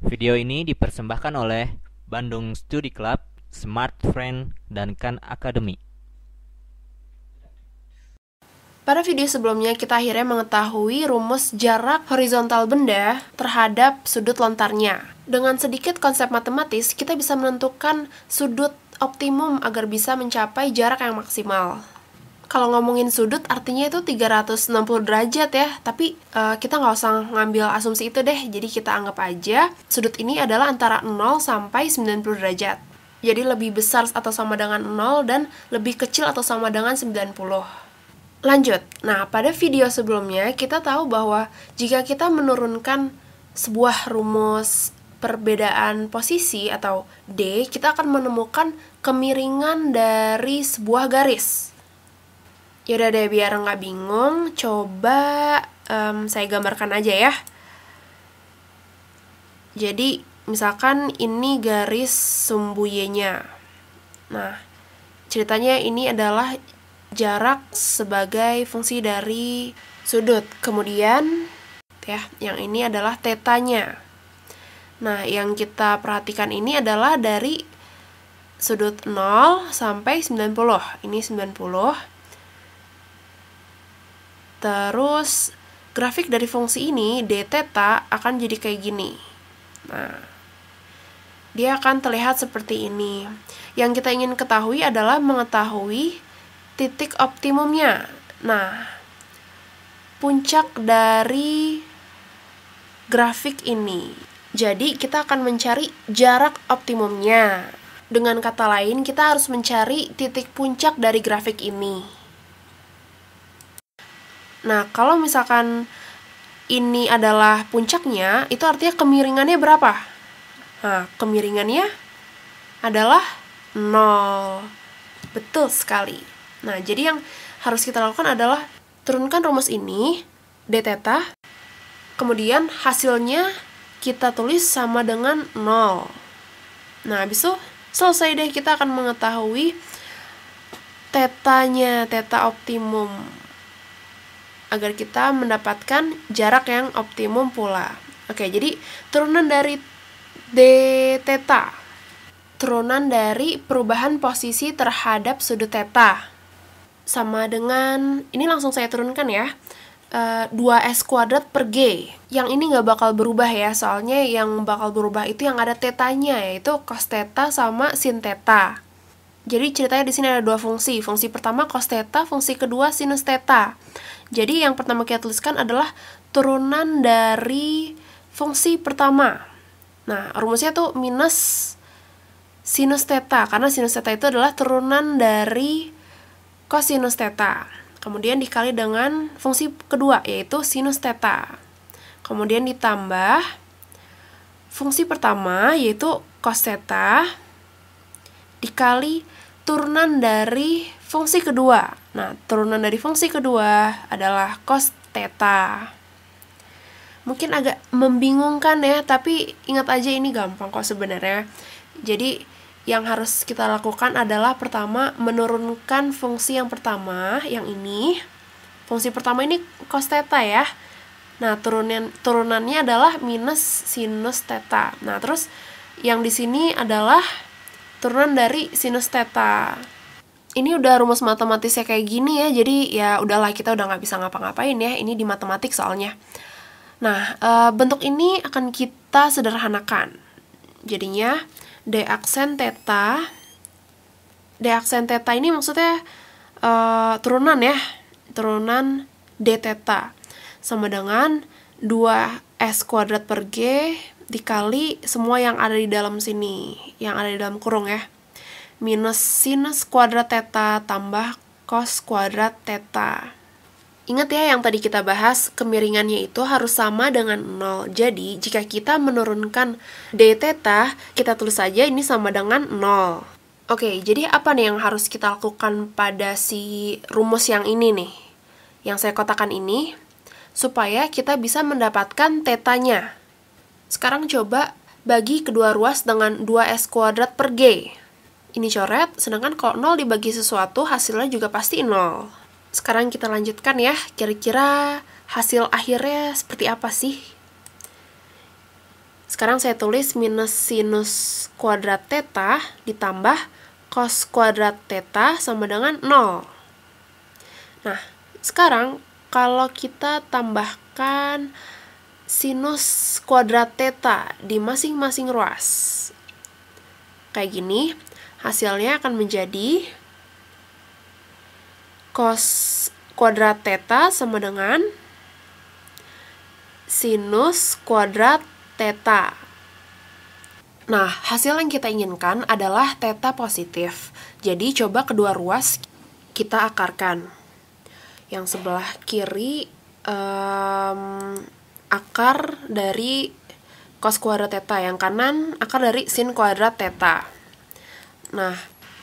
Video ini dipersembahkan oleh Bandung Study Club, Smart Friend, dan Khan Academy. Pada video sebelumnya kita akhirnya mengetahui rumus jarak horizontal benda terhadap sudut lontarnya. Dengan sedikit konsep matematis, kita bisa menentukan sudut optimum agar bisa mencapai jarak yang maksimal kalau ngomongin sudut artinya itu 360 derajat ya tapi uh, kita nggak usah ngambil asumsi itu deh jadi kita anggap aja sudut ini adalah antara 0 sampai 90 derajat jadi lebih besar atau sama dengan 0 dan lebih kecil atau sama dengan 90 lanjut nah pada video sebelumnya kita tahu bahwa jika kita menurunkan sebuah rumus perbedaan posisi atau D, kita akan menemukan kemiringan dari sebuah garis. Yaudah deh biar nggak bingung, coba um, saya gambarkan aja ya. Jadi misalkan ini garis sumbu y-nya Nah, ceritanya ini adalah jarak sebagai fungsi dari sudut. Kemudian ya, yang ini adalah tetanya. Nah, yang kita perhatikan ini adalah dari sudut 0 sampai 90. Ini 90. Terus grafik dari fungsi ini d theta akan jadi kayak gini. Nah, dia akan terlihat seperti ini. Yang kita ingin ketahui adalah mengetahui titik optimumnya. Nah, puncak dari grafik ini. Jadi, kita akan mencari jarak optimumnya. Dengan kata lain, kita harus mencari titik puncak dari grafik ini. Nah, kalau misalkan ini adalah puncaknya, itu artinya kemiringannya berapa? Nah, kemiringannya adalah 0. Betul sekali. Nah, jadi yang harus kita lakukan adalah turunkan rumus ini, d theta, kemudian hasilnya kita tulis sama dengan 0. Nah, habis itu selesai deh kita akan mengetahui tetanya, teta optimum agar kita mendapatkan jarak yang optimum pula. Oke, jadi turunan dari d theta. Turunan dari perubahan posisi terhadap sudut theta. Sama dengan, ini langsung saya turunkan ya. 2S eh, kuadrat per G. Yang ini nggak bakal berubah ya, soalnya yang bakal berubah itu yang ada tetanya, yaitu cos theta sama sin theta. Jadi ceritanya di sini ada dua fungsi. Fungsi pertama cos theta, fungsi kedua sinus theta. Jadi yang pertama kita tuliskan adalah turunan dari fungsi pertama. Nah, rumusnya tuh minus sinus theta karena sinus theta itu adalah turunan dari kosinus theta. Kemudian dikali dengan fungsi kedua yaitu sinus theta. Kemudian ditambah fungsi pertama yaitu cos theta dikali turunan dari fungsi kedua. Nah, turunan dari fungsi kedua adalah cos theta. Mungkin agak membingungkan ya, tapi ingat aja ini gampang kok sebenarnya. Jadi, yang harus kita lakukan adalah pertama menurunkan fungsi yang pertama, yang ini. Fungsi pertama ini cos theta ya. Nah, turunan turunannya adalah minus sinus theta. Nah, terus yang di sini adalah turunan dari sinus theta. Ini udah rumus matematisnya kayak gini ya, jadi ya udahlah kita udah nggak bisa ngapa-ngapain ya, ini di matematik soalnya. Nah, e, bentuk ini akan kita sederhanakan. Jadinya, D aksen theta, D aksen theta ini maksudnya e, turunan ya, turunan D theta, sama dengan 2S kuadrat per G dikali semua yang ada di dalam sini, yang ada di dalam kurung ya. Minus sinus kuadrat teta tambah cos kuadrat teta. Ingat ya yang tadi kita bahas, kemiringannya itu harus sama dengan 0. Jadi, jika kita menurunkan d theta, kita tulis saja ini sama dengan 0. Oke, jadi apa nih yang harus kita lakukan pada si rumus yang ini nih? Yang saya kotakan ini, supaya kita bisa mendapatkan tetanya. Sekarang coba bagi kedua ruas dengan 2S kuadrat per G. Ini coret, sedangkan kalau 0 dibagi sesuatu, hasilnya juga pasti 0. Sekarang kita lanjutkan ya, kira-kira hasil akhirnya seperti apa sih? Sekarang saya tulis minus sinus kuadrat theta ditambah cos kuadrat theta sama dengan 0. Nah, sekarang kalau kita tambahkan sinus kuadrat theta di masing-masing ruas. Kayak gini, hasilnya akan menjadi cos kuadrat theta sama dengan sinus kuadrat theta. Nah, hasil yang kita inginkan adalah theta positif. Jadi, coba kedua ruas kita akarkan. Yang sebelah kiri um, akar dari cos kuadrat theta, yang kanan akar dari sin kuadrat theta. Nah,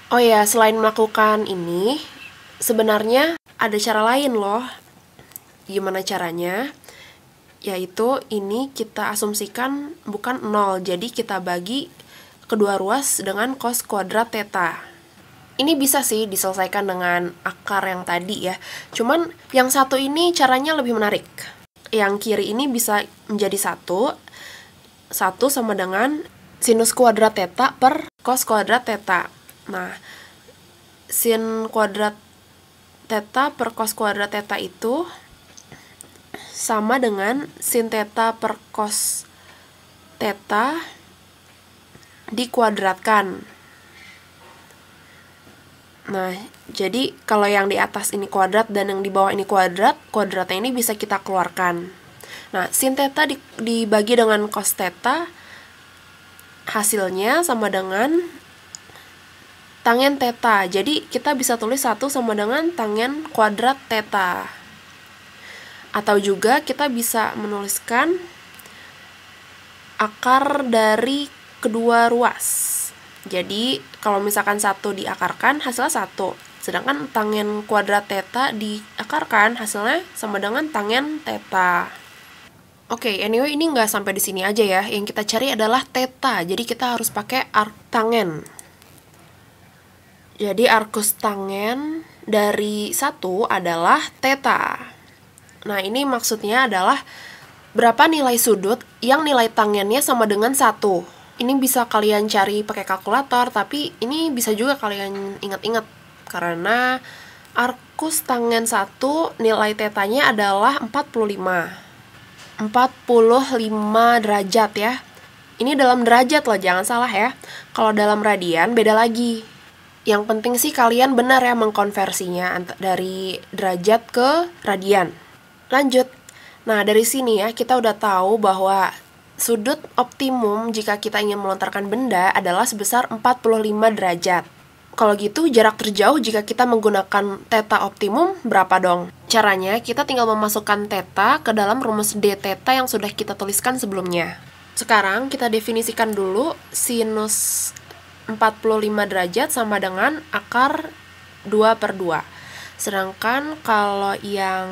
oh ya, selain melakukan ini, sebenarnya ada cara lain loh. Gimana caranya? Yaitu ini kita asumsikan bukan nol, jadi kita bagi kedua ruas dengan cos kuadrat theta. Ini bisa sih diselesaikan dengan akar yang tadi ya. Cuman yang satu ini caranya lebih menarik yang kiri ini bisa menjadi satu satu sama dengan sinus kuadrat theta per cos kuadrat theta nah sin kuadrat theta per cos kuadrat theta itu sama dengan sin theta per cos theta dikuadratkan Nah, jadi kalau yang di atas ini kuadrat dan yang di bawah ini kuadrat, kuadratnya ini bisa kita keluarkan. Nah, sin theta dibagi dengan cos theta, hasilnya sama dengan tangen theta. Jadi, kita bisa tulis 1 sama dengan tangen kuadrat theta. Atau juga kita bisa menuliskan akar dari kedua ruas. Jadi kalau misalkan satu diakarkan hasilnya satu, sedangkan tangen kuadrat theta diakarkan hasilnya sama dengan tangen theta. Oke, okay, anyway ini nggak sampai di sini aja ya. Yang kita cari adalah theta, jadi kita harus pakai arc tangen. Jadi arcus tangen dari satu adalah theta. Nah, ini maksudnya adalah berapa nilai sudut yang nilai tangennya sama dengan satu ini bisa kalian cari pakai kalkulator tapi ini bisa juga kalian ingat-ingat karena arkus tangen 1 nilai tetanya adalah 45 45 derajat ya ini dalam derajat loh jangan salah ya kalau dalam radian beda lagi yang penting sih kalian benar ya mengkonversinya dari derajat ke radian lanjut nah dari sini ya kita udah tahu bahwa Sudut optimum jika kita ingin melontarkan benda adalah sebesar 45 derajat. Kalau gitu, jarak terjauh jika kita menggunakan teta optimum berapa dong? Caranya, kita tinggal memasukkan teta ke dalam rumus d teta yang sudah kita tuliskan sebelumnya. Sekarang, kita definisikan dulu sinus 45 derajat sama dengan akar 2 per 2. Sedangkan kalau yang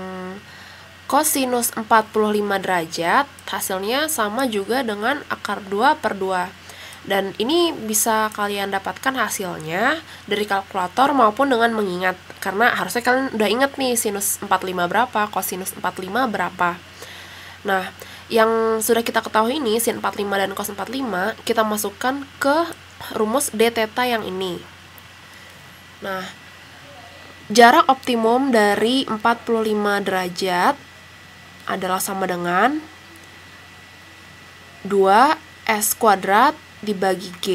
Kosinus 45 derajat hasilnya sama juga dengan akar 2 per 2. Dan ini bisa kalian dapatkan hasilnya dari kalkulator maupun dengan mengingat. Karena harusnya kalian udah ingat nih sinus 45 berapa, kosinus 45 berapa. Nah, yang sudah kita ketahui ini, sin 45 dan cos 45, kita masukkan ke rumus d theta yang ini. Nah, jarak optimum dari 45 derajat adalah sama dengan 2S kuadrat dibagi G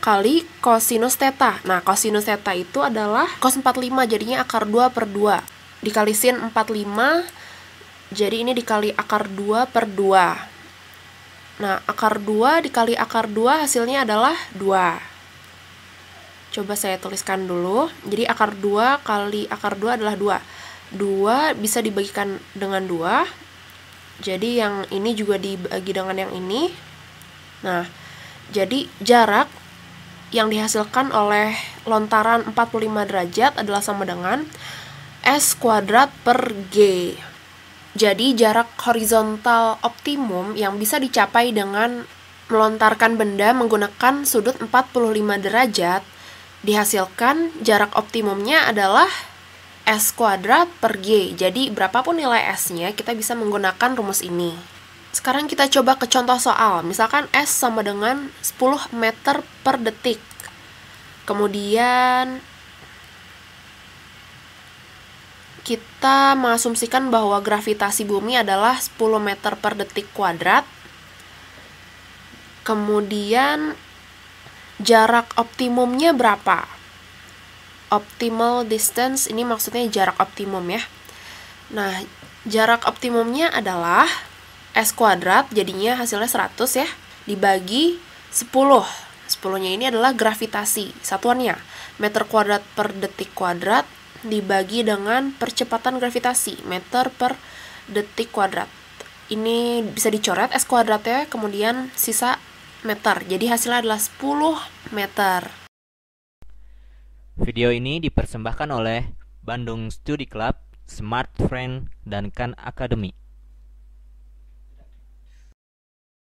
kali kosinus theta. Nah, kosinus theta itu adalah cos 45, jadinya akar 2 per 2. Dikali sin 45, jadi ini dikali akar 2 per 2. Nah, akar 2 dikali akar 2 hasilnya adalah 2. Coba saya tuliskan dulu. Jadi akar 2 kali akar 2 adalah 2. 2 bisa dibagikan dengan dua jadi yang ini juga dibagi dengan yang ini nah jadi jarak yang dihasilkan oleh lontaran 45 derajat adalah sama dengan S kuadrat per G jadi jarak horizontal optimum yang bisa dicapai dengan melontarkan benda menggunakan sudut 45 derajat dihasilkan jarak optimumnya adalah S kuadrat per G. Jadi, berapapun nilai S-nya, kita bisa menggunakan rumus ini. Sekarang kita coba ke contoh soal. Misalkan S sama dengan 10 meter per detik. Kemudian, kita mengasumsikan bahwa gravitasi bumi adalah 10 meter per detik kuadrat. Kemudian, jarak optimumnya berapa? optimal distance ini maksudnya jarak optimum ya. Nah, jarak optimumnya adalah S kuadrat jadinya hasilnya 100 ya dibagi 10. 10-nya ini adalah gravitasi satuannya. Meter kuadrat per detik kuadrat dibagi dengan percepatan gravitasi meter per detik kuadrat. Ini bisa dicoret S kuadratnya kemudian sisa meter. Jadi hasilnya adalah 10 meter. Video ini dipersembahkan oleh Bandung Study Club, Smart Friend, dan Khan Academy.